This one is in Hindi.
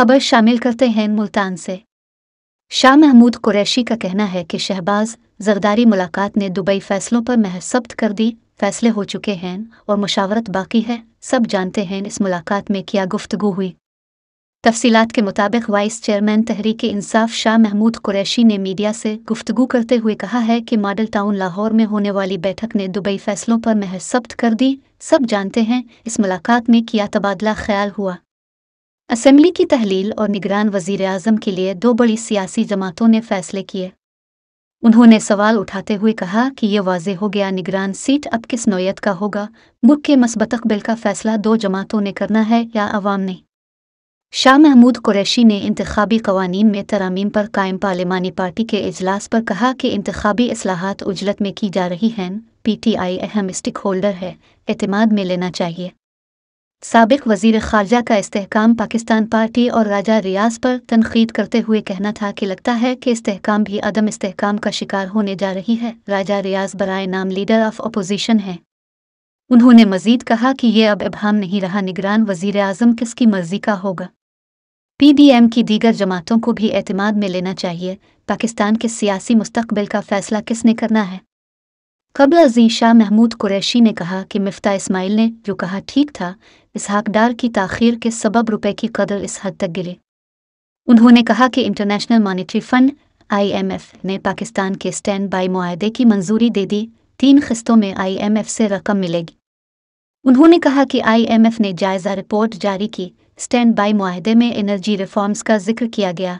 खबर शामिल करते हैं मुल्तान से शाह महमूद कुरैशी का कहना है कि शहबाज जरदारी मुलाकात ने दुबई फैसलों पर महसब्त सब्त कर दी फैसले हो चुके हैं और मुशावरत बाकी है सब जानते हैं इस मुलाकात में क्या गुफ्तगु हुई तफसीत के मुताबिक वाइस चेयरमैन तहरीक इंसाफ शाह महमूद कुरैशी ने मीडिया से गुफ्तगु करते हुए कहा है कि मॉडल टाउन लाहौर में होने वाली बैठक ने दुबई फैसलों पर महसब्त सब्त कर दी सब जानते हैं इस मुलाकात में किया तबादला ख्याल हुआ असम्बली की तहलील और निगरान वजीर अजम के लिए दो बड़ी सियासी जमातों ने फैसले किए उन्होंने सवाल उठाते हुए कहा कि यह वाज हो गया निगरान सीट अब किस नोयत का होगा मुल्क के मस्बतक बिल का फैसला दो जमातों ने करना है या अवाम ने शाह महमूद कुरैशी ने इंतबी कवानीन में तरामीम पर कायम पार्लिमानी पार्टी के अजलास पर कहा कि इंतबी असलाहत उजलत में की जा रही हैं पी टी आई अहम स्टिक होल्डर है अतमाद में लेना चाहिए सबक वजीर खारजा का इस्तेकाम पाकिस्तान पार्टी और राजा रियाज पर तनकीद करते हुए कहना था कि लगता है कि इस्तेकाम भी अदम इस्तेकाम का शिकार होने जा रही है राजा रियाज बराए नाम लीडर ऑफ अपोजिशन है उन्होंने मजीद कहा कि ये अब अबहम नहीं रहा निगरान वजीर अजम किसकी मर्जी का होगा पी बी एम की दीगर जमातों को भी अतमाद में लेना चाहिए पाकिस्तान के सियासी मुस्तबिल का फैसला किसने करना है कबल अजीज शाह महमूद कुरैशी ने कहा कि मफ्ता इस्माइल ने जो कहा ठीक था इस डार की ताखीर के सबब रुपए की कदर इस हद तक गिरे उन्होंने कहा कि इंटरनेशनल मॉनिटरी फंड आईएमएफ ने पाकिस्तान के स्टैंड बाई माहदे की मंजूरी दे दी तीन किस्तों में आईएमएफ से रकम मिलेगी उन्होंने कहा कि आईएमएफ ने जायजा रिपोर्ट जारी की स्टैंड बाई माहदे में एनर्जी रिफॉर्म्स का जिक्र किया गया